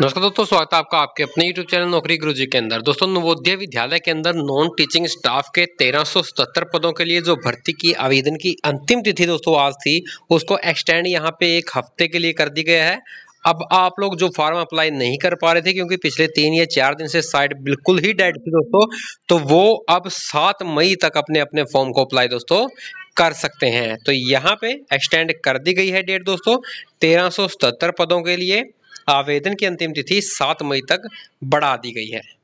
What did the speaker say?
नमस्कार दोस्तों स्वागत है आपका आपके अपने यूट्यूब चैनल नौकरी गुरु के अंदर दोस्तों नवोदय विद्यालय के अंदर नॉन टीचिंग स्टाफ के 1377 पदों के लिए जो भर्ती की आवेदन की अंतिम तिथि दोस्तों आज थी उसको एक्सटेंड यहाँ पे एक हफ्ते के लिए कर दी गया है अब आप लोग जो फॉर्म अप्लाई नहीं कर पा रहे थे क्योंकि पिछले तीन या चार दिन से साइट बिल्कुल ही डेड थी दोस्तों तो वो अब सात मई तक अपने अपने फॉर्म को अप्लाई दोस्तों कर सकते हैं तो यहाँ पे एक्सटेंड कर दी गई है डेट दोस्तों 1377 पदों के लिए आवेदन की अंतिम तिथि सात मई तक बढ़ा दी गई है